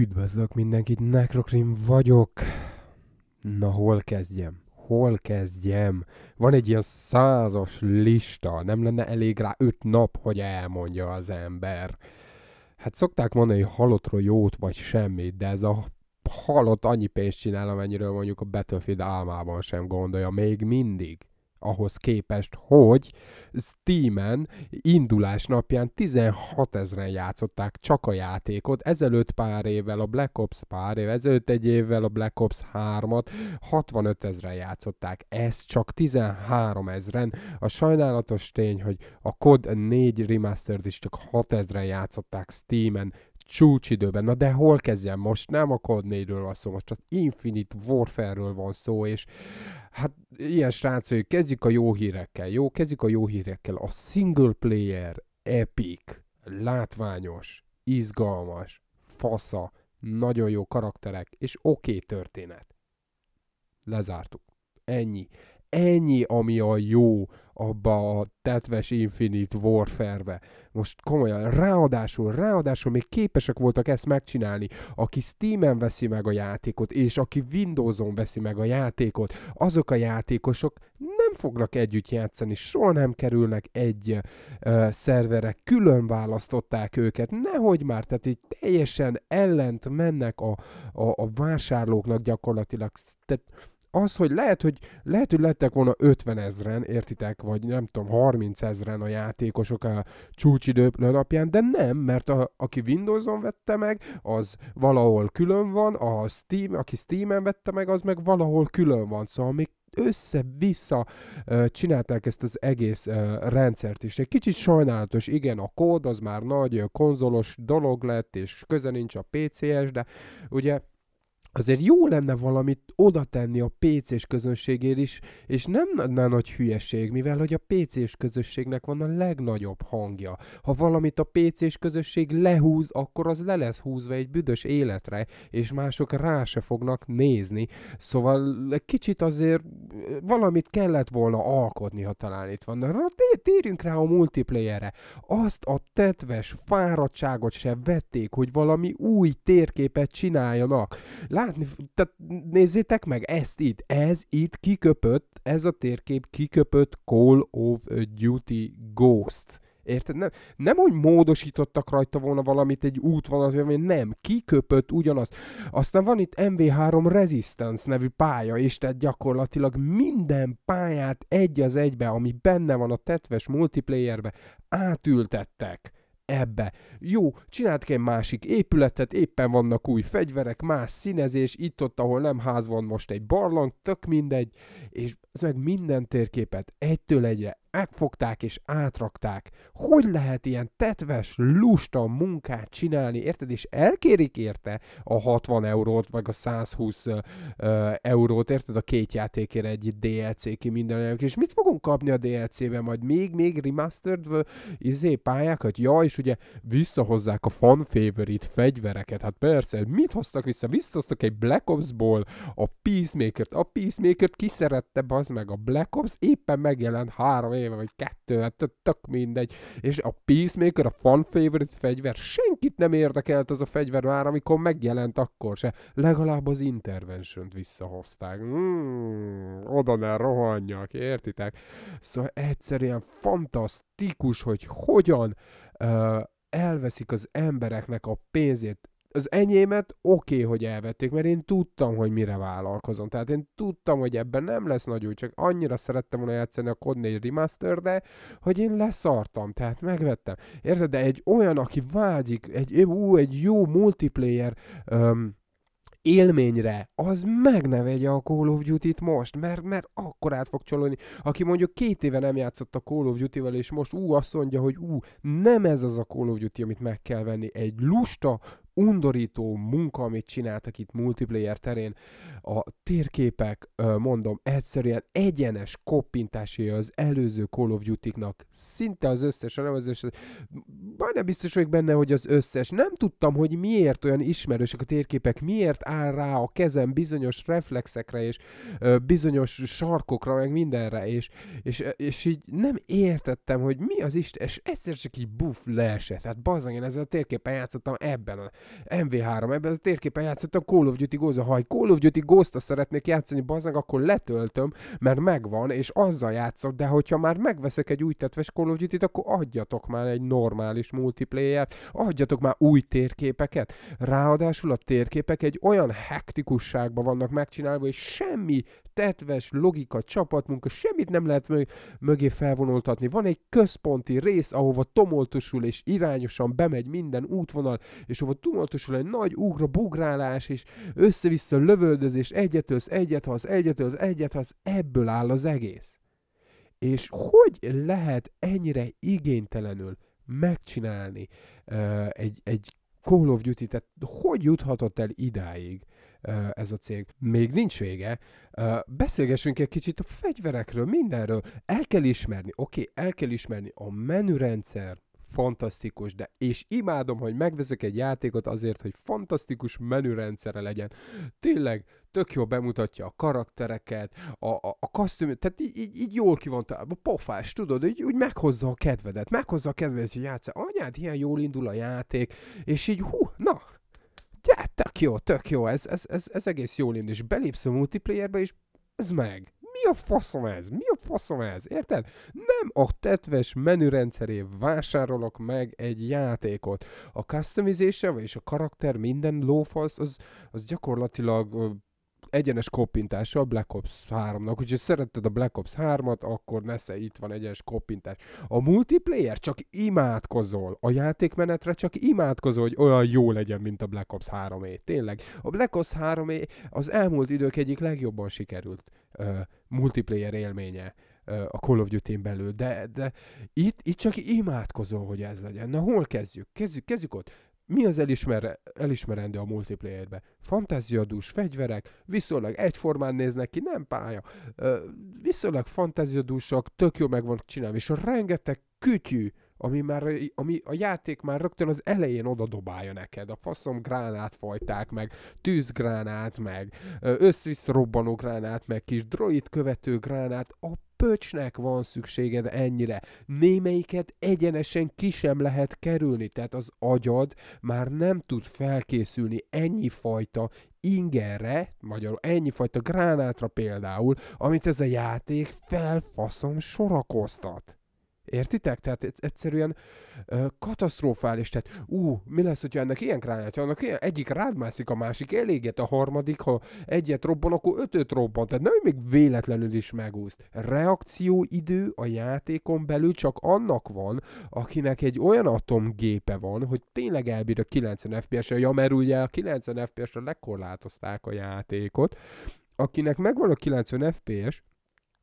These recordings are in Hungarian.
Üdvözlök mindenkit, Necrokrim vagyok. Na, hol kezdjem? Hol kezdjem? Van egy ilyen százas lista, nem lenne elég rá öt nap, hogy elmondja az ember. Hát szokták mondani, hogy halottról jót vagy semmit, de ez a halott annyi pénzt csinál, amennyiről mondjuk a Battlefield álmában sem gondolja, még mindig ahhoz képest, hogy Steamen indulás napján 16 ezeren játszották csak a játékot, ezelőtt pár évvel a Black Ops pár év, ezelőtt egy évvel a Black Ops 3-at 65 ezeren játszották, ez csak 13 ezeren. A sajnálatos tény, hogy a COD 4 Remastered is csak 6 ezeren játszották Steamen, csúcsidőben. Na de hol kezdjem most? Nem a Cod 4-ről van szó, most az Infinite Warfare-ről van szó, és Hát ilyen hogy kezdjük a jó hírekkel, jó? Kezdjük a jó hírekkel. A single player epic, látványos, izgalmas, fasza, nagyon jó karakterek, és oké okay történet. Lezártuk. Ennyi. Ennyi, ami a jó, abba a tetves Infinite Warfare-be. Most komolyan, ráadásul, ráadásul még képesek voltak ezt megcsinálni. Aki Steam-en veszi meg a játékot, és aki Windows-on veszi meg a játékot, azok a játékosok nem fognak együtt játszani, soha nem kerülnek egy uh, szerverre, külön választották őket, nehogy már, tehát így teljesen ellent mennek a, a, a vásárlóknak gyakorlatilag. Tehát az, hogy lehet, hogy lehet, hogy lettek volna 50 ezren, értitek, vagy nem tudom, 30 ezren a játékosok a csúcsidő napján, de nem, mert a, aki on vette meg, az valahol külön van, a Steam, aki Steamen vette meg, az meg valahol külön van, szóval még össze-vissza uh, csinálták ezt az egész uh, rendszert is. Egy kicsit sajnálatos, igen, a kód az már nagy konzolos dolog lett, és köze nincs a PCS, de ugye azért jó lenne valamit oda tenni a PC-s közönségért is, és nem lenne nagy hülyeség, mivel hogy a PC-s közösségnek van a legnagyobb hangja. Ha valamit a PC-s közösség lehúz, akkor az le lesz húzva egy büdös életre, és mások rá se fognak nézni. Szóval kicsit azért valamit kellett volna alkotni, ha talán itt van. Na, térjünk rá a multiplayerre. Azt a tetves fáradtságot se vették, hogy valami új térképet csináljanak látni, tehát nézzétek meg, ezt itt, ez itt kiköpött, ez a térkép kiköpött Call of Duty Ghost. Érted? Nem, nem, hogy módosítottak rajta volna valamit, egy útvonalat, vagy nem, kiköpött ugyanazt. Aztán van itt MV3 Resistance nevű pálya, és tehát gyakorlatilag minden pályát egy az egybe, ami benne van a tetves multiplayerbe, átültettek ebbe. Jó, csináltak egy másik épületet, éppen vannak új fegyverek, más színezés, itt-ott, ahol nem ház van most egy barlang, tök mindegy, és ez meg minden térképet egytől egyre megfogták és átrakták. Hogy lehet ilyen tetves, lusta munkát csinálni, érted? És elkérik érte a 60 eurót, meg a 120 uh, eurót, érted? A két játékért egy DLC ki minden És mit fogunk kapni a DLC-ben? Majd még, még remastered uh, izé pályákat? Ja, és ugye visszahozzák a fan favorite fegyvereket. Hát persze, mit hoztak vissza? Visszahoztak egy Black Ops-ból a Peacemaker-t. A Peacemaker-t kiszerette, bazd meg a Black Ops, éppen megjelent három éve, vagy kettő, hát tök mindegy. És a Peacemaker, a fan favorite fegyver, senkit nem érdekelt az a fegyver már, amikor megjelent akkor se. Legalább az intervention visszahozták. Mm, oda ne rohanjak, értitek? Szóval egyszerűen fantasztikus, hogy hogyan uh, elveszik az embereknek a pénzét az enyémet oké, okay, hogy elvették, mert én tudtam, hogy mire vállalkozom. Tehát én tudtam, hogy ebben nem lesz nagy új, csak annyira szerettem volna játszani a Code 4 Remaster, de hogy én leszartam, tehát megvettem. Érted? De egy olyan, aki vágyik, egy, ú, egy jó multiplayer um, élményre, az meg ne vegye a Call of Duty-t most, mert, mert akkor át fog csalódni. Aki mondjuk két éve nem játszott a Call of Duty-vel, és most ú, azt mondja, hogy ú, nem ez az a Call of Duty, amit meg kell venni. Egy lusta, undorító munka, amit csináltak itt multiplayer terén, a térképek, mondom, egyszerűen egyenes koppintási az előző Call of Duty-nak, szinte az összes, hanem az összes, majdnem biztos vagyok benne, hogy az összes. Nem tudtam, hogy miért olyan ismerősek a térképek, miért áll rá a kezem bizonyos reflexekre, és bizonyos sarkokra, meg mindenre, és, és, és így nem értettem, hogy mi az Isten, és egyszer csak így buff leesett. Hát bazzag, én ezzel a térképen játszottam ebben a MV3, ebben a térképen játszottam Call of Duty Ghost, ha egy Call of Duty ghost szeretnék játszani, bazdmeg, akkor letöltöm, mert megvan, és azzal játszok, de hogyha már megveszek egy új tetves Call of duty akkor adjatok már egy normális multiplayer adjatok már új térképeket. Ráadásul a térképek egy olyan hektikusságban vannak megcsinálva, és semmi tetves logika, csapatmunka, semmit nem lehet mög- mögé felvonultatni. Van egy központi rész, ahova tomoltosul és irányosan bemegy minden útvonal, és ahova tumultusul egy nagy ugra, bugrálás, és össze-vissza lövöldözés, egyet össz, egyet hasz, egyet egyet hasz, ebből áll az egész. És hogy lehet ennyire igénytelenül megcsinálni uh, egy, egy Call of Duty, tehát hogy juthatott el idáig? ez a cég. Még nincs vége. Beszélgessünk egy kicsit a fegyverekről, mindenről. El kell ismerni, oké, okay, el kell ismerni a menürendszer fantasztikus, de és imádom, hogy megveszek egy játékot azért, hogy fantasztikus menürendszere legyen. Tényleg, tök jó bemutatja a karaktereket, a, a, a kasztüm, tehát így, így, így jól ki van pofás, tudod, így, úgy meghozza a kedvedet, meghozza a kedvedet, hogy játsz, anyád, ilyen jól indul a játék, és így hú, na, ja, tök jó, tök jó, ez, ez, ez, ez egész jól indul, és belépsz a multiplayerbe, és ez meg a faszom ez? Mi a faszom ez? Érted? Nem a tetves menürendszeré vásárolok meg egy játékot. A customization és a karakter minden lófasz, az, az gyakorlatilag egyenes koppintása a Black Ops 3-nak, úgyhogy szeretted a Black Ops 3-at, akkor nesze, itt van egyenes koppintás. A multiplayer csak imádkozol, a játékmenetre csak imádkozol, hogy olyan jó legyen, mint a Black Ops 3-é. Tényleg, a Black Ops 3-é az elmúlt idők egyik legjobban sikerült uh, multiplayer élménye a Call of duty belül, de, de itt, itt csak imádkozol, hogy ez legyen. Na hol kezdjük? Kezdjük, kezdjük ott. Mi az elismer- elismerendő a multiplayerbe? Fantáziadús fegyverek, viszonylag egyformán néznek ki, nem pálya. Ö, viszonylag fantáziadúsak, tök jó meg van csinálva, és rengeteg kütyű, ami, már, ami a játék már rögtön az elején oda dobálja neked. A faszom fajták meg tűzgránát, meg összvisz robbanó gránát, meg kis droid követő gránát. A pöcsnek van szükséged ennyire. Némelyiket egyenesen ki sem lehet kerülni, tehát az agyad már nem tud felkészülni ennyi fajta ingerre, magyarul ennyi fajta gránátra például, amit ez a játék felfaszom sorakoztat. Értitek? Tehát egyszerűen ö, katasztrofális. Tehát, ú, mi lesz, hogyha ennek ilyen gránátja, annak ilyen, egyik rád mászik a másik, eléget a harmadik, ha egyet robban, akkor ötöt robban. Tehát nem, még véletlenül is megúszt. Reakcióidő a játékon belül csak annak van, akinek egy olyan atomgépe van, hogy tényleg elbír a 90 FPS-re, ja, mert ugye a 90 FPS-re lekorlátozták a játékot, akinek megvan a 90 FPS,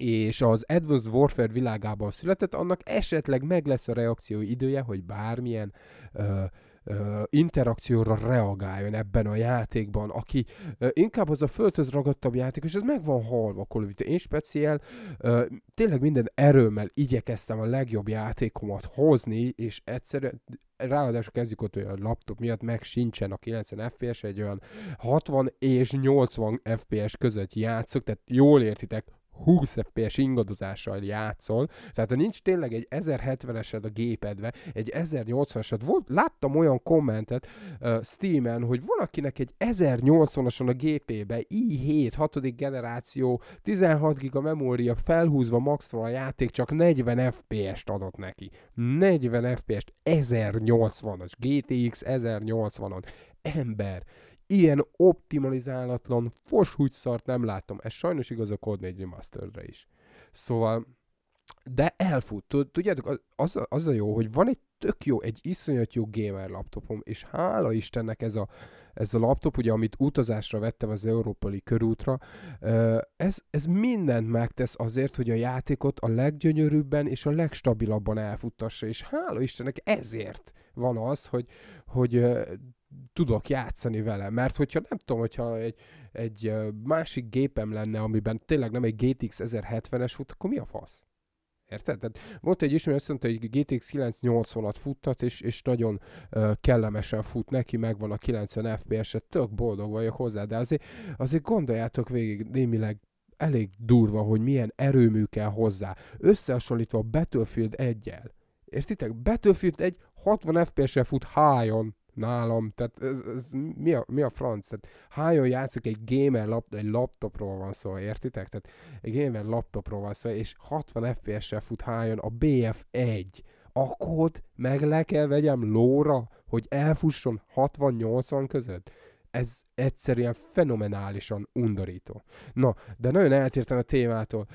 és az Advanced Warfare világában született, annak esetleg meg lesz a reakció idője, hogy bármilyen ö, ö, interakcióra reagáljon ebben a játékban, aki ö, inkább az a földhöz ragadtabb játék, és ez meg van halva Kolovita. Én speciál ö, tényleg minden erőmmel igyekeztem a legjobb játékomat hozni, és egyszerűen ráadásul kezdjük ott, hogy a laptop miatt meg sincsen a 90 FPS, egy olyan 60 és 80 FPS között játszok, tehát jól értitek, 20 FPS ingadozással játszol, tehát ha nincs tényleg egy 1070-esed a gépedve, egy 1080-esed, volt, láttam olyan kommentet uh, Steam-en, hogy valakinek egy 1080-ason a gépébe i7, 6. generáció, 16 giga memória felhúzva maxra a játék csak 40 FPS-t adott neki. 40 FPS-t 1080-as, GTX 1080-on. Ember, ilyen optimalizálatlan szart nem látom. Ez sajnos igaz a Code 4 Remasteredre is. Szóval, de elfut. Tudjátok, az a, az a jó, hogy van egy tök jó, egy iszonyat jó gamer laptopom, és hála Istennek ez a, ez a laptop, ugye, amit utazásra vettem az európai körútra, ez, ez mindent megtesz azért, hogy a játékot a leggyönyörűbben és a legstabilabban elfuttassa, és hála Istennek ezért van az, hogy, hogy tudok játszani vele, mert hogyha nem tudom, hogyha egy, egy másik gépem lenne, amiben tényleg nem egy GTX 1070-es fut, akkor mi a fasz? Érted? Tehát volt egy ismerő, azt mondta, hogy GTX 980-at futtat, és, és nagyon uh, kellemesen fut neki, megvan a 90 fps et tök boldog vagyok hozzá, de azért, azért gondoljátok végig némileg elég durva, hogy milyen erőmű kell hozzá. Összehasonlítva a Battlefield 1-el. Értitek? Battlefield 1 60 FPS-re fut high nálam, tehát ez, ez mi, a, mi a franc? Tehát hányan játszik egy gamer lap, egy laptopról van szó, értitek? Tehát egy gamer laptopról van szó, és 60 FPS-sel fut hányan a BF1 Akkor meg le kell vegyem lóra, hogy elfusson 60-80 között. Ez egyszerűen fenomenálisan undorító. Na, de nagyon eltértem a témától.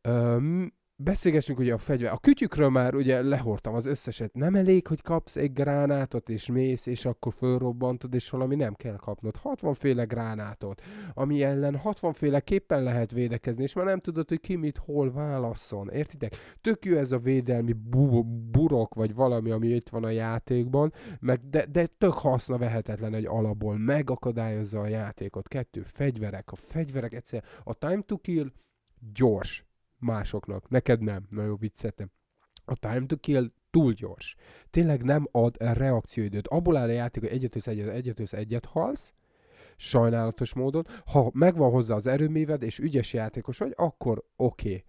Öm, beszélgessünk ugye a fegyver. A kütyükről már ugye lehortam az összeset. Nem elég, hogy kapsz egy gránátot, és mész, és akkor fölrobbantod, és valami nem kell kapnod. 60 féle gránátot, ami ellen 60 képpen lehet védekezni, és már nem tudod, hogy ki mit hol válaszol. Értitek? Tök jó ez a védelmi bu- burok, vagy valami, ami itt van a játékban, meg de, de tök haszna vehetetlen egy alapból. Megakadályozza a játékot. Kettő, fegyverek. A fegyverek egyszer. A time to kill gyors másoknak. Neked nem. Na jó, viccetem. A Time to Kill túl gyors. Tényleg nem ad reakcióidőt. Abból áll a játék, hogy egyetősz egyet, egyetősz egyet halsz, sajnálatos módon. Ha megvan hozzá az erőműved, és ügyes játékos vagy, akkor oké. Okay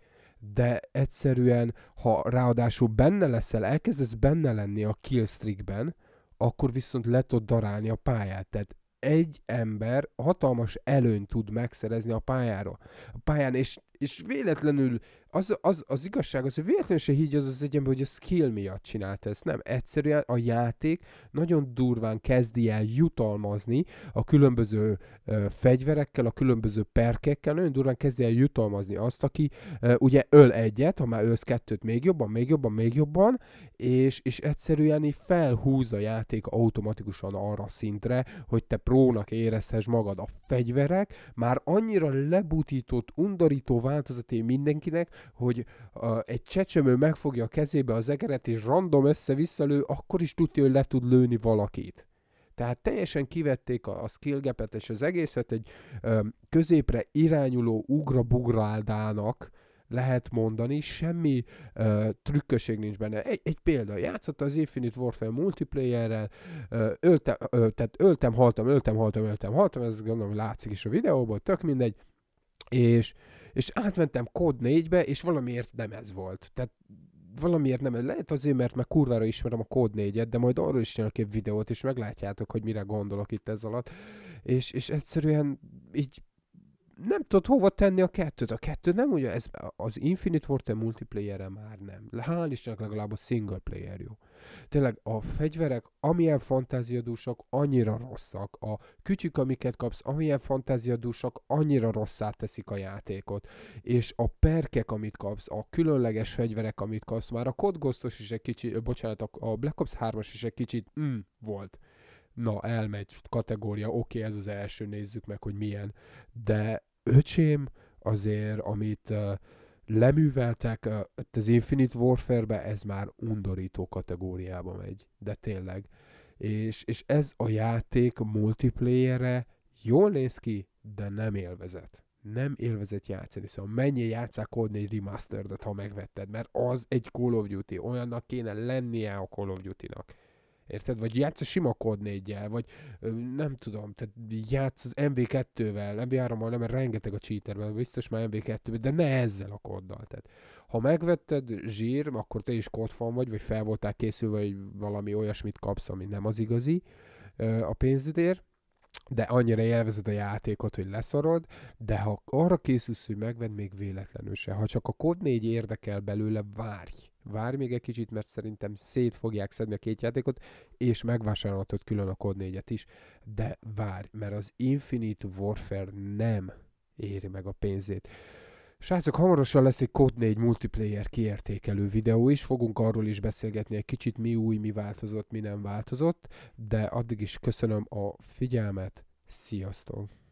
de egyszerűen, ha ráadásul benne leszel, elkezdesz benne lenni a killstreakben, akkor viszont le tud darálni a pályát. Tehát egy ember hatalmas előnyt tud megszerezni a pályáról. A pályán, és és véletlenül az, az, az igazság az, hogy véletlenül se higgy az az egyenben, hogy a skill miatt csinált ezt, nem. Egyszerűen a játék nagyon durván kezdi el jutalmazni a különböző ö, fegyverekkel, a különböző perkekkel, nagyon durván kezdi el jutalmazni azt, aki ö, ugye öl egyet, ha már ölsz kettőt még jobban, még jobban, még jobban, és, és egyszerűen így felhúz a játék automatikusan arra szintre, hogy te prónak érezhess magad. A fegyverek már annyira lebutított, undorító változaté mindenkinek, hogy a, egy csecsemő megfogja a kezébe az egeret, és random össze-visszalő, akkor is tudja, hogy le tud lőni valakit. Tehát teljesen kivették a, a skill gap-et, és az egészet egy ö, középre irányuló ugra-bugráldának lehet mondani, semmi ö, trükköség nincs benne. Egy, egy példa, játszott az Infinite Warfare multiplayerrel, öltem, ö, tehát öltem, haltam, öltem, haltam, öltem, haltam, ez gondolom látszik is a videóból, tök mindegy, és és átmentem kód 4-be, és valamiért nem ez volt. Tehát valamiért nem, lehet azért, mert már kurvára ismerem a kód 4-et, de majd arról is csinálok egy videót, és meglátjátok, hogy mire gondolok itt ez alatt. És, és egyszerűen így nem tudod hova tenni a kettőt. A kettő nem ugye, ez, az Infinite Warfare multiplayerre már nem. Hál' csak legalább a single player jó. Tényleg a fegyverek, amilyen fantáziadúsak, annyira rosszak. A kütyük, amiket kapsz, amilyen fantáziadúsak, annyira rosszá teszik a játékot. És a perkek, amit kapsz, a különleges fegyverek, amit kapsz, már a Kodgosztos is egy kicsit, bocsánat, a Black Ops 3-as is egy kicsit mm, volt na elmegy, kategória, oké, okay, ez az első, nézzük meg, hogy milyen. De öcsém azért, amit uh, leműveltek, uh, az Infinite Warfare-be ez már undorító kategóriába megy, de tényleg. És, és ez a játék multiplayerre jól néz ki, de nem élvezet. Nem élvezet játszani, szóval mennyi játszák kódni egy remastered ha megvetted, mert az egy Call of Duty, olyannak kéne lennie a Call of Duty-nak Érted? Vagy játsz a sima kód négyel, vagy nem tudom, tehát játsz az mv 2 vel MB3-mal nem, mert rengeteg a mert biztos már mv 2 vel de ne ezzel a kóddal. Tehát, ha megvetted zsír, akkor te is kodfan vagy, vagy fel voltál készülve, hogy valami olyasmit kapsz, ami nem az igazi a pénzedért, de annyira élvezed a játékot, hogy leszarod, de ha arra készülsz, hogy megvedd, még véletlenül se. Ha csak a kód 4 érdekel belőle, várj várj még egy kicsit, mert szerintem szét fogják szedni a két játékot, és megvásárolhatod külön a Code 4-et is, de várj, mert az Infinite Warfare nem éri meg a pénzét. Srácok, hamarosan lesz egy Code 4 multiplayer kiértékelő videó is, fogunk arról is beszélgetni egy kicsit, mi új, mi változott, mi nem változott, de addig is köszönöm a figyelmet, sziasztok!